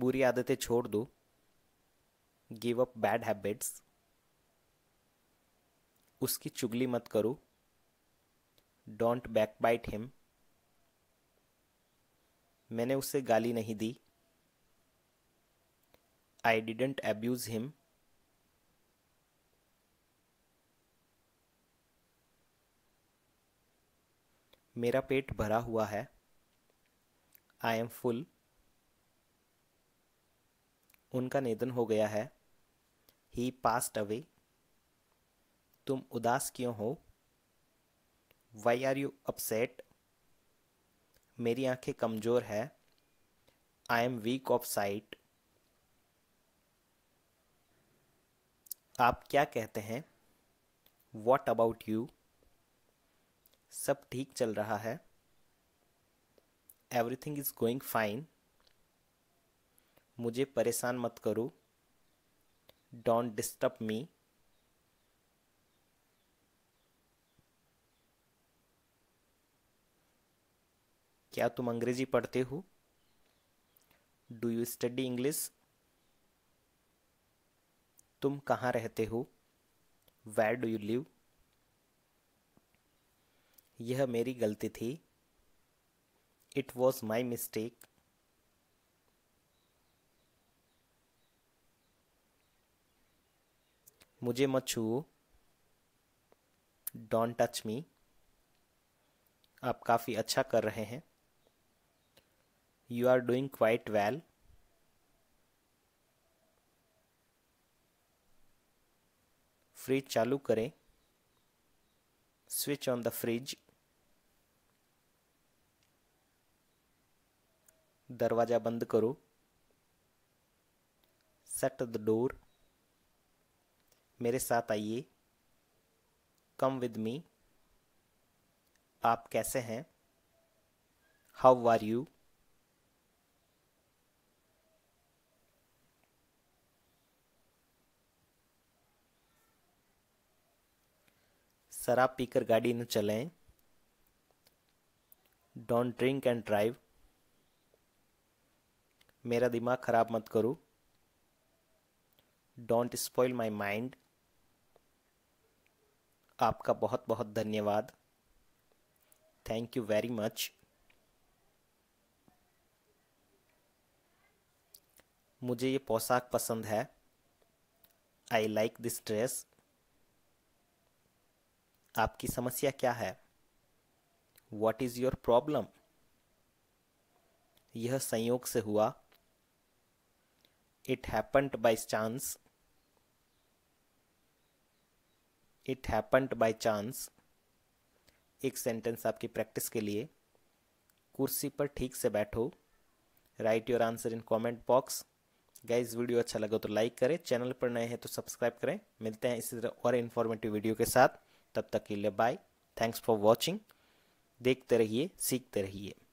बुरी आदतें छोड़ दो गिव अप बैड हैबिट्स उसकी चुगली मत करो डोंट बैक बाइट हिम मैंने उसे गाली नहीं दी आई डिडेंट एब्यूज हिम मेरा पेट भरा हुआ है आई एम फुल उनका निधन हो गया है ही पास्ट अवे तुम उदास क्यों हो वाई आर यू अपसेट मेरी आंखें कमज़ोर है I am weak of sight आप क्या कहते हैं वॉट अबाउट यू सब ठीक चल रहा है एवरीथिंग इज़ गोइंग फाइन मुझे परेशान मत करो डोंट डिस्टर्ब मी क्या तुम अंग्रेजी पढ़ते हो डू यू स्टडी इंग्लिश तुम कहाँ रहते हो वेर डू यू लिव यह मेरी गलती थी इट वॉज माई मिस्टेक मुझे मत छू डोंट टच मी आप काफ़ी अच्छा कर रहे हैं you are doing quite well fridge चालू करें स्विच ऑन द फ्रिज दरवाज़ा बंद करो सेट द डोर मेरे साथ आइए कम विद मी आप कैसे हैं हाउ आर यू पीकर गाड़ी न चलें डोंट ड्रिंक एंड ड्राइव मेरा दिमाग ख़राब मत करो डोंट स्पॉइल माई माइंड आपका बहुत बहुत धन्यवाद थैंक यू वेरी मच मुझे ये पोशाक पसंद है आई लाइक दिस ड्रेस आपकी समस्या क्या है वॉट इज़ योर प्रॉब्लम यह संयोग से हुआ it happened by chance it happened by chance एक सेंटेंस आपकी प्रैक्टिस के लिए कुर्सी पर ठीक से बैठो write your answer in comment box guys video अच्छा लगा तो लाइक करें चैनल पर नए हैं तो सब्सक्राइब करें मिलते हैं इसी तरह और इन्फॉर्मेटिव वीडियो के साथ तब तक के लिए बाय थैंक्स फॉर वॉचिंग देखते रहिए सीखते रहिए